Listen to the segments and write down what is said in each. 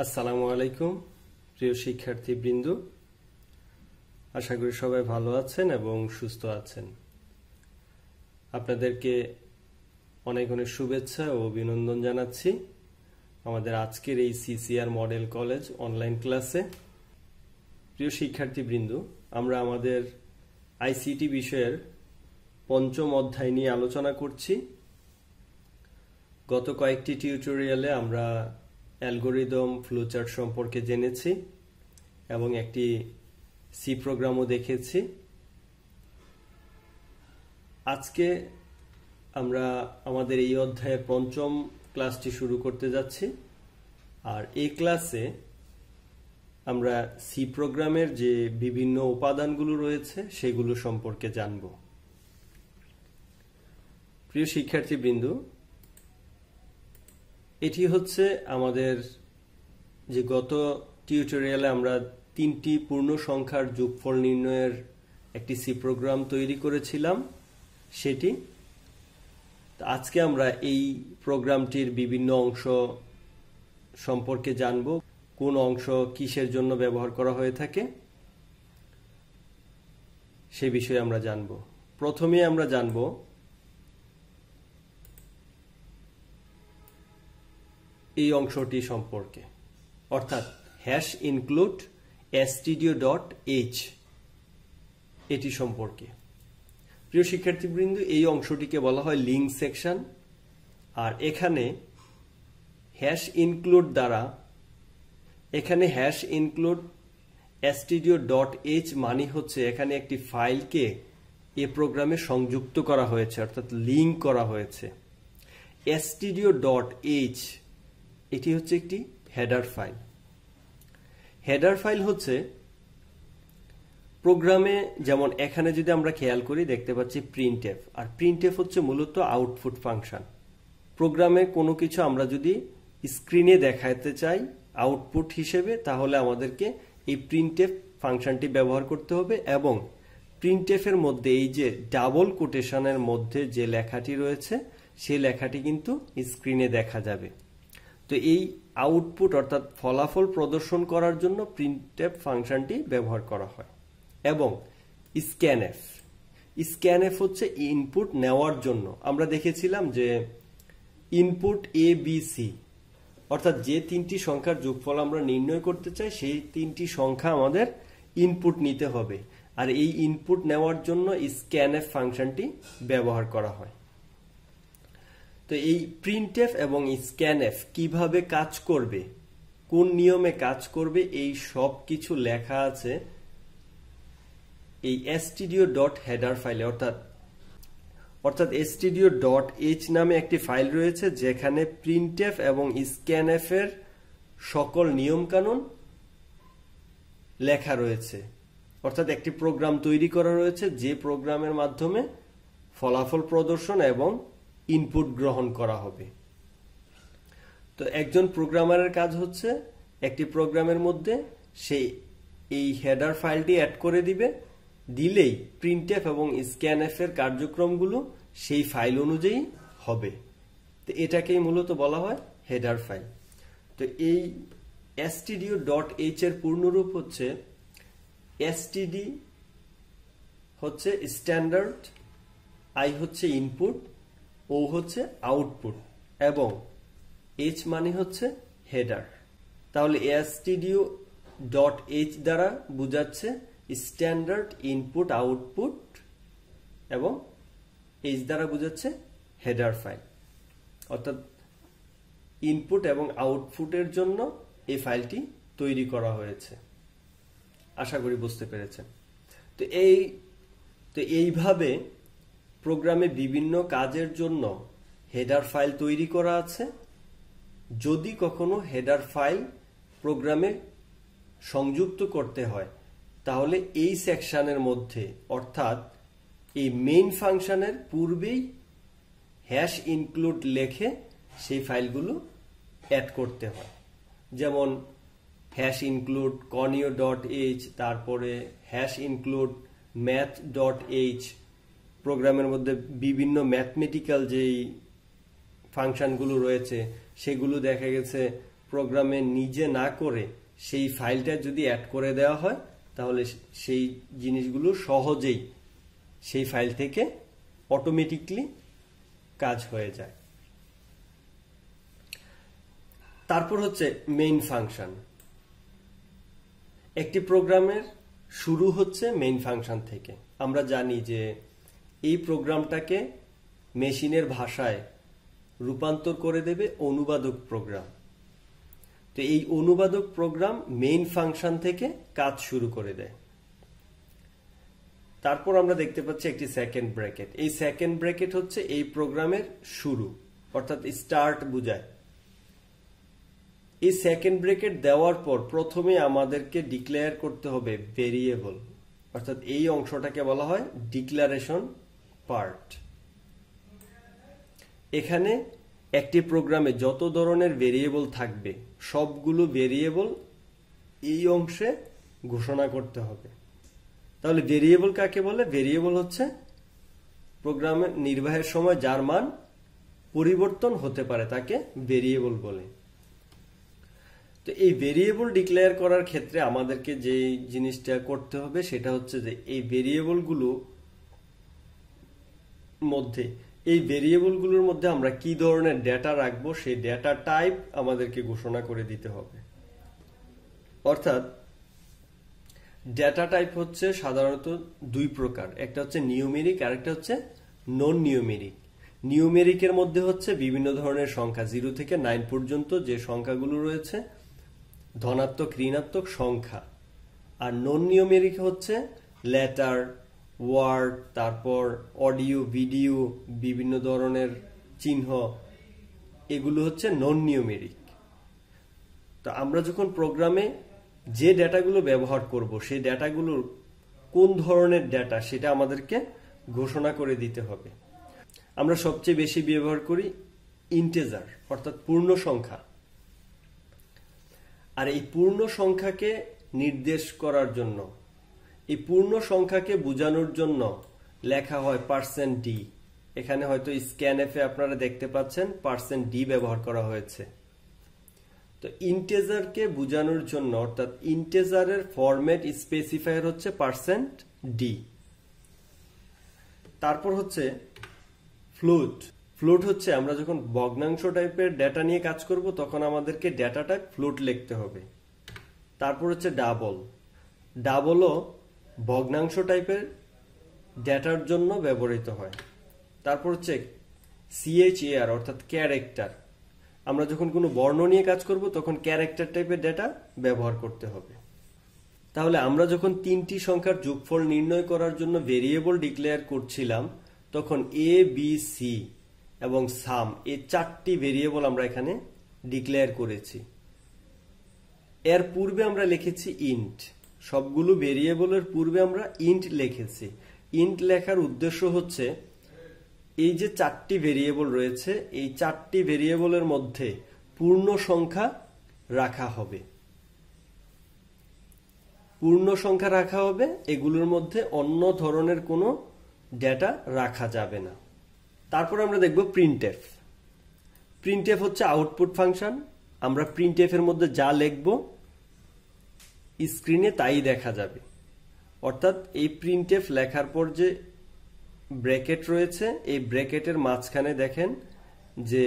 আসসালামু আলাইকুম প্রিয় বৃন্দ আশা করি সবাই ভালো আছেন এবং সুস্থ আছেন আপনাদেরকে অনেক অনেক শুভেচ্ছা ও অভিনন্দন জানাচ্ছি আমাদের আজকের এই সিসিআর মডেল কলেজ অনলাইন ক্লাসে প্রিয় বৃন্দ আমরা আমাদের আইসিটি বিষয়ের পঞ্চম অধ্যায় নিয়ে আলোচনা করছি গত কয়েকটি টিউটোরিয়ালে আমরা অ্যালগোরিদম ফ্লোচার্ট সম্পর্কে জেনেছি এবং একটি সি প্রোগ্রামও দেখেছি আজকে আমরা আমাদের এই অধ্যায়ের পঞ্চম ক্লাসটি শুরু করতে যাচ্ছি আর এই ক্লাসে আমরা সি প্রোগ্রামের যে বিভিন্ন উপাদানগুলো রয়েছে সেগুলো সম্পর্কে জানব প্রিয় শিক্ষার্থীবৃন্দ এটি হচ্ছে আমাদের যে গত টিউটোরিয়ালে আমরা তিনটি পূর্ণ সংখ্যার যোগফল নির্ণয়ের একটি সি প্রোগ্রাম তৈরি করেছিলাম সেটি আজকে আমরা এই প্রোগ্রামটির বিভিন্ন অংশ সম্পর্কে জানব কোন অংশ কিসের জন্য ব্যবহার করা হয়ে থাকে সে বিষয়ে আমরা জানব প্রথমে আমরা জানব এই অংশটি সম্পর্কে অর্থাৎ hash include STDIO dot H এটি সম্পর্কে প্রিয় শিক্ষার্থীবৃন্দ এই অংশটিকে বলা হয় লিঙ্ক সেকশন আর এখানে হ্যাশ ইনক্লুড দ্বারা এখানে hash include STDIO dot H মানে হচ্ছে এখানে একটি ফাইলকে এ প্রোগ্রামে সংযুক্ত করা হয়েছে অর্থাৎ লিঙ্ক করা হয়েছে এসটিডিও ডট এইচ এটি হচ্ছে একটি হেডার ফাইল হেডার ফাইল হচ্ছে প্রোগ্রামে যেমন এখানে যদি আমরা খেয়াল করি দেখতে পাচ্ছি প্রিন্ট এফ আর প্রিন্ট এফ হচ্ছে মূলত আউটপুট ফাংশন প্রোগ্রামে কোনো কিছু আমরা যদি স্ক্রিনে দেখাতে চাই আউটপুট হিসেবে তাহলে আমাদেরকে এই প্রিন্ট এফ ফাংশনটি ব্যবহার করতে হবে এবং প্রিন্ট এর মধ্যে এই যে ডাবল কোটেশনের মধ্যে যে লেখাটি রয়েছে সেই লেখাটি কিন্তু স্ক্রিনে দেখা যাবে তো এই আউটপুট অর্থাৎ ফলাফল প্রদর্শন করার জন্য প্রিন্টএফ ফাংশনটি ব্যবহার করা হয় এবং স্ক্যানএফ স্ক্যানএফ হচ্ছে ইনপুট নেওয়ার জন্য আমরা দেখেছিলাম যে ইনপুট এ বি সি অর্থাৎ যে তিনটি সংখ্যার যোগফল আমরা নির্ণয় করতে চাই সেই তিনটি সংখ্যা আমাদের ইনপুট নিতে হবে আর এই ইনপুট নেওয়ার জন্য স্ক্যানএফ ফাংশনটি ব্যবহার করা হয় তো এই প্রিন্টএফ এবং স্ক্যানএফ কিভাবে কাজ করবে কোন নিয়মে কাজ করবে এই সব কিছু লেখা আছে এই এসটিডিও ডট হেডার ফাইলে অর্থাৎ অর্থাৎ এসটিডিও ডট এইচ নামে একটি ফাইল রয়েছে যেখানে প্রিন্টএফ এবং স্ক্যানএফের সকল নিয়মকানুন লেখা রয়েছে অর্থাৎ একটি প্রোগ্রাম তৈরি করা রয়েছে যে প্রোগ্রামের মাধ্যমে ফলাফল প্রদর্শন এবং ইনপুট গ্রহণ করা হবে তো একজন প্রোগ্রামারের কাজ হচ্ছে একটি প্রোগ্রামের মধ্যে সেই এই হেডার ফাইলটি অ্যাড করে দিবে দিলেই প্রিন্টএফ এবং এফ এর কার্যক্রমগুলো সেই ফাইল অনুযায়ী হবে তো এটাকেই মূলত বলা হয় হেডার ফাইল তো এই এসটিডিও ডট এইচ এর পূর্ণরূপ হচ্ছে এসটিডি হচ্ছে স্ট্যান্ডার্ড আই হচ্ছে ইনপুট ও হচ্ছে আউটপুট এবং এইচ মানে হচ্ছে হেডার তাহলে এসটিডিও ডট এইচ দ্বারা বোঝাচ্ছে স্ট্যান্ডার্ড ইনপুট আউটপুট এবং এইচ দ্বারা বোঝাচ্ছে হেডার ফাইল অর্থাৎ ইনপুট এবং আউটপুটের জন্য এই ফাইলটি তৈরি করা হয়েছে আশা করি বুঝতে পেরেছেন তো এই তো এইভাবে প্রোগ্রামে বিভিন্ন কাজের জন্য হেডার ফাইল তৈরি করা আছে যদি কখনো হেডার ফাইল প্রোগ্রামে সংযুক্ত করতে হয় তাহলে এই সেকশনের মধ্যে অর্থাৎ এই মেইন ফাংশনের পূর্বেই হ্যাশ ইনক্লুড লেখে সেই ফাইলগুলো অ্যাড করতে হয় যেমন hash include CONIO dot H তারপরে hash include math dot H প্রোগ্রামের মধ্যে বিভিন্ন ম্যাথমেটিক্যাল যেই ফাংশনগুলো রয়েছে সেগুলো দেখা গেছে প্রোগ্রামে নিজে না করে সেই ফাইলটা যদি অ্যাড করে দেওয়া হয় তাহলে সেই জিনিসগুলো সহজেই সেই ফাইল থেকে অটোমেটিকলি কাজ হয়ে যায় তারপর হচ্ছে মেইন ফাংশন একটি প্রোগ্রামের শুরু হচ্ছে মেইন ফাংশন থেকে আমরা জানি যে এই প্রোগ্রামটাকে মেশিনের ভাষায় রূপান্তর করে দেবে অনুবাদক প্রোগ্রাম তো এই অনুবাদক প্রোগ্রাম মেইন ফাংশন থেকে কাজ শুরু করে দেয় তারপর আমরা দেখতে পাচ্ছি একটি সেকেন্ড ব্র্যাকেট এই সেকেন্ড ব্র্যাকেট হচ্ছে এই প্রোগ্রামের শুরু অর্থাৎ স্টার্ট বুঝায় এই সেকেন্ড ব্রেকেট দেওয়ার পর প্রথমে আমাদেরকে ডিক্লেয়ার করতে হবে ভেরিয়েবল অর্থাৎ এই অংশটাকে বলা হয় ডিক্লারেশন পার্ট এখানে একটি প্রোগ্রামে যত ধরনের ভেরিয়েবল থাকবে সবগুলো ভেরিয়েবল এই অংশে ঘোষণা করতে হবে তাহলে ভেরিয়েবল কাকে বলে ভেরিয়েবল হচ্ছে প্রোগ্রামে নির্বাহের সময় যার মান পরিবর্তন হতে পারে তাকে ভেরিয়েবল বলে তো এই ভেরিয়েবল ডিক্লেয়ার করার ক্ষেত্রে আমাদেরকে যে জিনিসটা করতে হবে সেটা হচ্ছে যে এই ভেরিয়েবলগুলো মধ্যে এই ভেরিয়েবলগুলোর মধ্যে আমরা কি ধরনের ডেটা রাখবো সেই ডেটা টাইপ আমাদেরকে ঘোষণা করে দিতে হবে অর্থাৎ ডেটা টাইপ হচ্ছে সাধারণত দুই প্রকার একটা হচ্ছে নিউমেরিক আর একটা হচ্ছে নন নিউমেরিক নিউমেরিকের মধ্যে হচ্ছে বিভিন্ন ধরনের সংখ্যা জিরো থেকে নাইন পর্যন্ত যে সংখ্যাগুলো রয়েছে ধনাত্মক ঋণাত্মক সংখ্যা আর নন নিউমেরিক হচ্ছে লেটার ওয়ার্ড তারপর অডিও ভিডিও বিভিন্ন ধরনের চিহ্ন এগুলো হচ্ছে নন নিউমেরিক তো আমরা যখন প্রোগ্রামে যে ডেটাগুলো ব্যবহার করব সেই ডেটাগুলোর কোন ধরনের ডেটা সেটা আমাদেরকে ঘোষণা করে দিতে হবে আমরা সবচেয়ে বেশি ব্যবহার করি ইন্টেজার অর্থাৎ পূর্ণ সংখ্যা আর এই পূর্ণ সংখ্যাকে নির্দেশ করার জন্য এই পূর্ণ সংখ্যাকে বোঝানোর জন্য লেখা হয় পার্সেন্ট ডি এখানে হয়তো স্ক্যান এফে আপনারা দেখতে পাচ্ছেন পার্সেন্ট ডি ব্যবহার করা হয়েছে তো ইন্টেজারকে বোঝানোর জন্য অর্থাৎ ইন্টেজারের ফরম্যাট স্পেসিফায়ার হচ্ছে পার্সেন্ট ডি তারপর হচ্ছে ফ্লুট ফ্লুট হচ্ছে আমরা যখন ভগ্নাংশ টাইপের ডেটা নিয়ে কাজ করব তখন আমাদেরকে ডেটা টাইপ ফ্লুট লিখতে হবে তারপর হচ্ছে ডাবল ডাবলও ভগ্নাংশ টাইপের ডেটার জন্য ব্যবহৃত হয় তারপর হচ্ছে সিএইচএআর অর্থাৎ ক্যারেক্টার আমরা যখন কোনো বর্ণ নিয়ে কাজ করব তখন ক্যারেক্টার টাইপের ডেটা ব্যবহার করতে হবে তাহলে আমরা যখন তিনটি সংখ্যার যোগফল নির্ণয় করার জন্য ভেরিয়েবল ডিক্লেয়ার করছিলাম তখন এ বি সি এবং সাম এ চারটি ভেরিয়েবল আমরা এখানে ডিক্লেয়ার করেছি এর পূর্বে আমরা লিখেছি ইন্ট সবগুলো ভেরিয়েবলের পূর্বে আমরা ইন্ট লিখেছি ইন্ট লেখার উদ্দেশ্য হচ্ছে এই যে চারটি ভেরিয়েবল রয়েছে এই চারটি ভেরিয়েবলের মধ্যে পূর্ণ সংখ্যা রাখা হবে পূর্ণ সংখ্যা রাখা হবে এগুলোর মধ্যে অন্য ধরনের কোনো ডেটা রাখা যাবে না তারপর আমরা দেখব প্রিন্টেফ প্রিন্টেফ হচ্ছে আউটপুট ফাংশন আমরা এর মধ্যে যা লিখবো স্ক্রিনে তাই দেখা যাবে অর্থাৎ এই প্রিন্টেফ লেখার পর যে ব্র্যাকেট রয়েছে এই ব্র্যাকেটের মাঝখানে দেখেন যে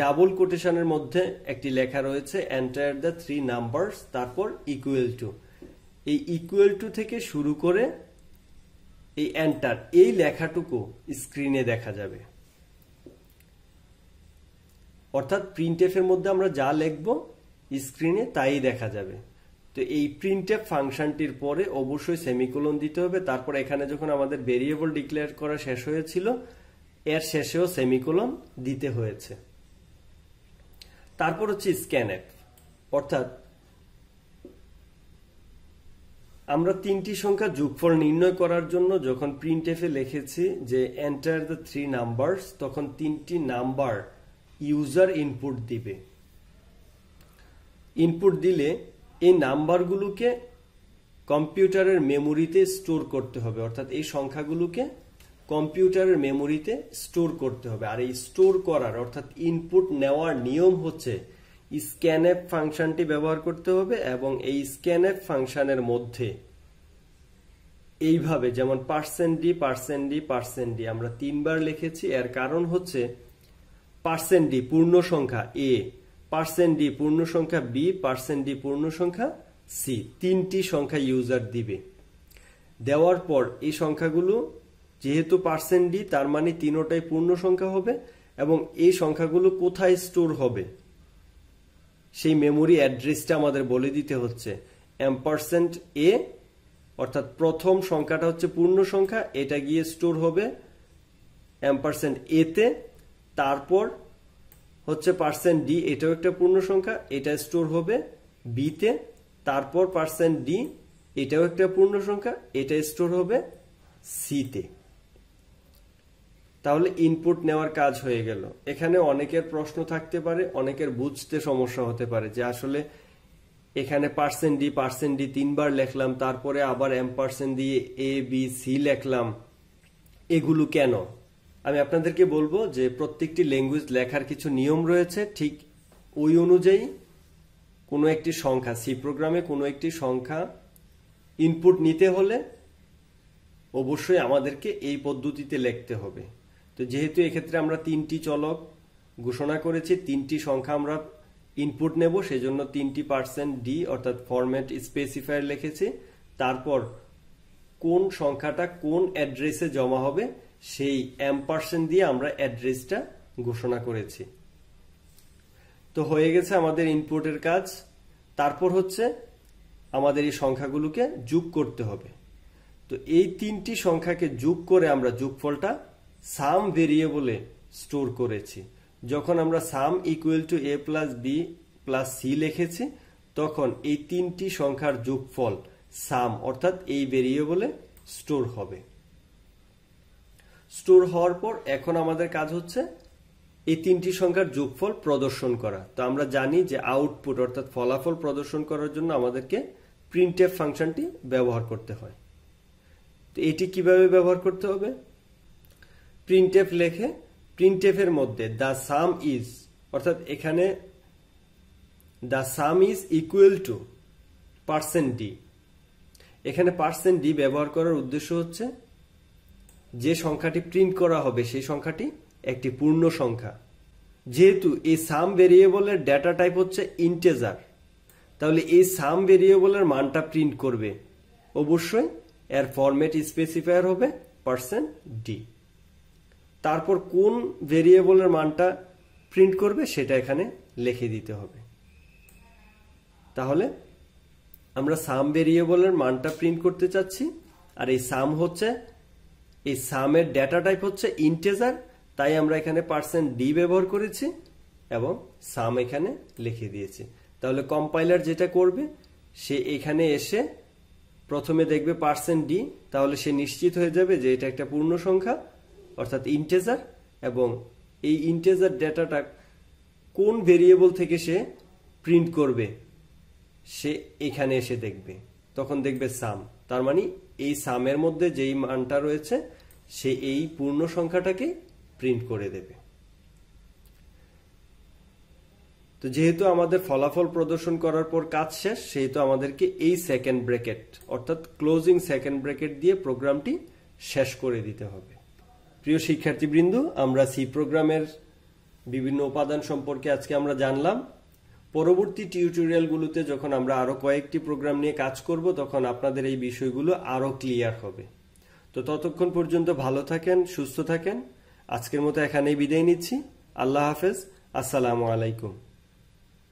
ডাবল কোটেশনের মধ্যে একটি লেখা রয়েছে এন্টার দ্য থ্রি নাম্বারস তারপর ইকুয়েল টু এই ইকুয়েল টু থেকে শুরু করে এই এন্টার এই লেখাটুকু স্ক্রিনে দেখা যাবে অর্থাৎ প্রিন্টেফের মধ্যে আমরা যা লিখব স্ক্রিনে তাই দেখা যাবে তো এই প্রিন্টেপ ফাংশনটির পরে অবশ্যই সেমিকোলন দিতে হবে তারপর এখানে যখন আমাদের ভেরিয়েবল ডিক্লেয়ার করা শেষ হয়েছিল এর শেষেও সেমিকোলন দিতে হয়েছে তারপর হচ্ছে স্ক্যানএফ অর্থাৎ আমরা তিনটি সংখ্যা যোগফল নির্ণয় করার জন্য যখন প্রিন্ট এফে লিখেছি যে এন্টার দ্য থ্রি নাম্বারস তখন তিনটি নাম্বার ইউজার ইনপুট দিবে ইনপুট দিলে এই নাম্বারগুলোকে কম্পিউটারের মেমোরিতে স্টোর করতে হবে অর্থাৎ এই সংখ্যাগুলোকে কম্পিউটারের মেমোরিতে স্টোর করতে হবে আর এই স্টোর করার অর্থাৎ ইনপুট নেওয়ার নিয়ম হচ্ছে স্ক্যান অ্যাপ ফাংশনটি ব্যবহার করতে হবে এবং এই স্ক্যান অ্যাপ ফাংশনের মধ্যে এইভাবে যেমন percent D percent D percent D আমরা তিনবার লিখেছি এর কারণ হচ্ছে পার্সেন্ট ডি পূর্ণ সংখ্যা এ পার্সেন্ট ডি পূর্ণ সংখ্যা বি পার্সেন্ট ডি পূর্ণ সংখ্যা সি তিনটি সংখ্যা ইউজার দিবে দেওয়ার পর এই সংখ্যাগুলো যেহেতু পার্সেন্ট ডি তার মানে তিনোটাই পূর্ণ সংখ্যা হবে এবং এই সংখ্যাগুলো কোথায় স্টোর হবে সেই মেমোরি অ্যাড্রেসটা আমাদের বলে দিতে হচ্ছে অ্যাম্পারসেন্ট এ অর্থাৎ প্রথম সংখ্যাটা হচ্ছে পূর্ণ সংখ্যা এটা গিয়ে স্টোর হবে অ্যাম্পারসেন্ট এতে তারপর হচ্ছে পার্সেন্ট ডি এটাও একটা পূর্ণ সংখ্যা এটা স্টোর হবে বিতে তারপর পার্সেন্ট ডি এটাও একটা পূর্ণ সংখ্যা এটা স্টোর হবে সিতে তাহলে ইনপুট নেওয়ার কাজ হয়ে গেল এখানে অনেকের প্রশ্ন থাকতে পারে অনেকের বুঝতে সমস্যা হতে পারে যে আসলে এখানে পার্সেন্ট ডি পার্সেন্ট ডি তিনবার লেখলাম তারপরে আবার এম পার্সেন্ট দিয়ে এ বি সি লেখলাম এগুলো কেন আমি আপনাদেরকে বলবো যে প্রত্যেকটি ল্যাঙ্গুয়েজ লেখার কিছু নিয়ম রয়েছে ঠিক ওই অনুযায়ী কোনো একটি সংখ্যা সি প্রোগ্রামে কোনো একটি সংখ্যা ইনপুট নিতে হলে অবশ্যই আমাদেরকে এই পদ্ধতিতে লিখতে হবে তো যেহেতু এক্ষেত্রে আমরা তিনটি চলক ঘোষণা করেছি তিনটি সংখ্যা আমরা ইনপুট নেব সেজন্য তিনটি পার্সেন্ট ডি অর্থাৎ ফরম্যাট স্পেসিফায়ার লিখেছি তারপর কোন সংখ্যাটা কোন অ্যাড্রেসে জমা হবে সেই পার্সেন্ট দিয়ে আমরা অ্যাড্রেসটা ঘোষণা করেছি তো হয়ে গেছে আমাদের ইনপুটের কাজ তারপর হচ্ছে আমাদের এই সংখ্যাগুলোকে যোগ করতে হবে তো এই তিনটি সংখ্যাকে যোগ করে আমরা যোগফলটা সাম ভেরিয়েবলে স্টোর করেছি যখন আমরা sum equal to A plus B plus C লিখেছি তখন এই তিনটি সংখ্যার যোগফল সাম অর্থাৎ এই ভেরিয়েবলে স্টোর হবে স্টোর হওয়ার পর এখন আমাদের কাজ হচ্ছে এই তিনটি সংখ্যার যোগফল প্রদর্শন করা তো আমরা জানি যে আউটপুট অর্থাৎ ফলাফল প্রদর্শন করার জন্য আমাদেরকে এফ ফাংশনটি ব্যবহার করতে হয় তো এটি কিভাবে ব্যবহার করতে হবে এফ লেখে এর মধ্যে দ্য সাম ইজ অর্থাৎ এখানে the sum is equal to percent D এখানে পার্সেন্ট ডি ব্যবহার করার উদ্দেশ্য হচ্ছে যে সংখ্যাটি প্রিন্ট করা হবে সেই সংখ্যাটি একটি পূর্ণ সংখ্যা যেহেতু এই সাম ভেরিয়েবলের ডেটা টাইপ হচ্ছে ইন্টেজার তাহলে এই সাম ভেরিয়েবলের মানটা প্রিন্ট করবে অবশ্যই এর ফরম্যাট স্পেসিফায়ার হবে পার্সেন্ট ডি তারপর কোন ভেরিয়েবলের মানটা প্রিন্ট করবে সেটা এখানে লিখে দিতে হবে তাহলে আমরা সাম ভেরিয়েবলের মানটা প্রিন্ট করতে চাচ্ছি আর এই সাম হচ্ছে এই সামের ডেটা টাইপ হচ্ছে ইন্টেজার তাই আমরা এখানে পার্সেন্ট ডি ব্যবহার করেছি এবং সাম এখানে লিখে দিয়েছি তাহলে কম্পাইলার যেটা করবে সে এখানে এসে প্রথমে দেখবে পার্সেন্ট ডি তাহলে সে নিশ্চিত হয়ে যাবে যে এটা একটা পূর্ণ সংখ্যা অর্থাৎ ইন্টেজার এবং এই ইন্টেজার ডেটাটা কোন ভেরিয়েবল থেকে সে প্রিন্ট করবে সে এখানে এসে দেখবে তখন দেখবে সাম তার মানে এই সামের মধ্যে যেই মানটা রয়েছে সে এই পূর্ণ সংখ্যাটাকে প্রিন্ট করে দেবে তো যেহেতু আমাদের ফলাফল প্রদর্শন করার পর কাজ শেষ সেহেতু আমাদেরকে এই সেকেন্ড ব্রেকেট অর্থাৎ ক্লোজিং সেকেন্ড ব্রেকেট দিয়ে প্রোগ্রামটি শেষ করে দিতে হবে প্রিয় শিক্ষার্থীবৃন্দ আমরা সি প্রোগ্রামের বিভিন্ন উপাদান সম্পর্কে আজকে আমরা জানলাম পরবর্তী টিউটোরিয়ালগুলোতে যখন আমরা আরও কয়েকটি প্রোগ্রাম নিয়ে কাজ করব তখন আপনাদের এই বিষয়গুলো আরও ক্লিয়ার হবে তো ততক্ষণ পর্যন্ত ভালো থাকেন সুস্থ থাকেন আজকের মতো এখানেই বিদায় নিচ্ছি আল্লাহ হাফেজ আসসালামু আলাইকুম